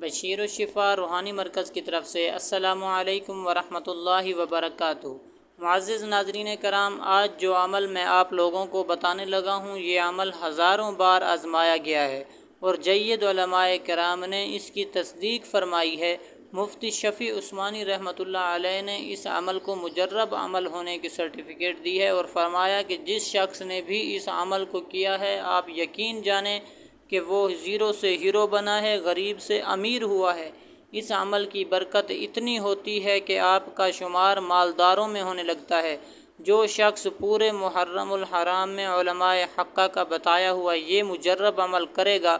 बशीर शिफा रूहानी मरकज़ की तरफ से असलकम वरहल वबरक मज़ज़ नाजरीन कराम आज जो अमल मैं आप लोगों को बताने लगा हूँ ये अमल हज़ारों बार आजमाया गया है और जैद कराम ने इसकी तस्दीक फरमाई है मुफ्ती शफ़ी उस्मानी रहमत ने इस अमल को मुजरब अमल होने की सर्टिफिकेट दी है और फरमाया कि जिस शख्स ने भी इस अमल को किया है आप यकीन जानें कि वो ज़ीरो से हीरो बना है गरीब से अमीर हुआ है इस अमल की बरकत इतनी होती है कि आपका शुमार मालदारों में होने लगता है जो शख्स पूरे मुहर्रम में हक़ का बताया हुआ ये मुजरब अमल करेगा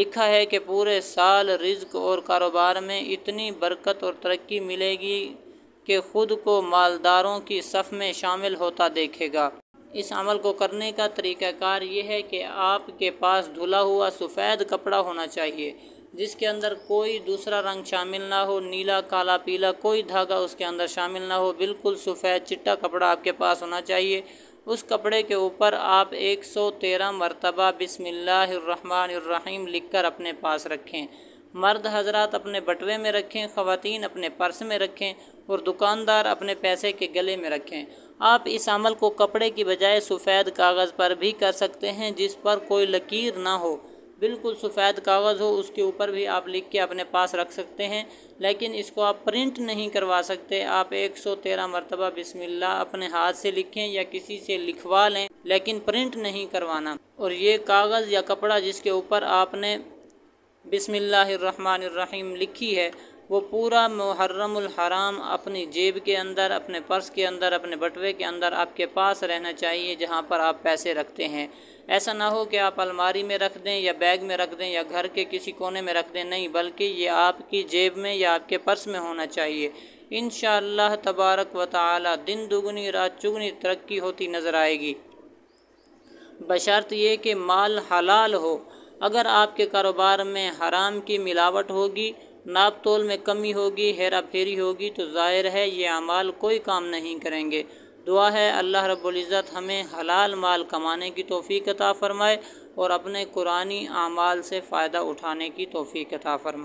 लिखा है कि पूरे साल रिज्क और कारोबार में इतनी बरकत और तरक्की मिलेगी कि ख़ुद को मालदारों की सफ़ में शामिल होता देखेगा इस अमल को करने का तरीक़ाकार ये है कि आपके पास धुला हुआ सफ़ेद कपड़ा होना चाहिए जिसके अंदर कोई दूसरा रंग शामिल ना हो नीला काला पीला कोई धागा उसके अंदर शामिल ना हो बिल्कुल सफ़ेद चिट्टा कपड़ा आपके पास होना चाहिए उस कपड़े के ऊपर आप 113 मरतबा बसमिल्लाम लिख कर अपने पास रखें मर्द हजरत अपने बटवे में रखें खुवान अपने पर्स में रखें और दुकानदार अपने पैसे के गले में रखें आप इस अमल को कपड़े की बजाय सफ़ेद कागज़ पर भी कर सकते हैं जिस पर कोई लकीर ना हो बिल्कुल सफ़ेद कागज़ हो उसके ऊपर भी आप लिख के अपने पास रख सकते हैं लेकिन इसको आप प्रिंट नहीं करवा सकते आप एक सौ तेरह मरतबा बिसमिल्ला अपने हाथ से लिखें या किसी से लिखवा लें लेकिन प्रिंट नहीं करवाना और ये कागज़ या कपड़ा जिसके ऊपर आपने बिसमिल्लर लिखी है वो पूरा मुहर्रम अपनी जेब के अंदर अपने पर्स के अंदर अपने बटवे के अंदर आपके पास रहना चाहिए जहाँ पर आप पैसे रखते हैं ऐसा ना हो कि आप अलमारी में रख दें या बैग में रख दें या घर के किसी कोने में रख दें नहीं बल्कि ये आपकी जेब में या आपके पर्स में होना चाहिए इन तबारक व ताली दिन दुगनी रात चुगनी तरक्की होती नज़र आएगी बशर्त ये कि माल हलाल हो अगर आपके कारोबार में हराम की मिलावट होगी नाप तोल में कमी होगी हेरा फेरी होगी तो ज़ाहिर है ये अमाल कोई काम नहीं करेंगे दुआ है अल्लाह रबुल्ज़त हमें हलाल माल कमाने की तोफ़ी अता फ़रमाए और अपने कुरानी अमाल से फ़ायदा उठाने की तोफ़ी अता फ़रमाए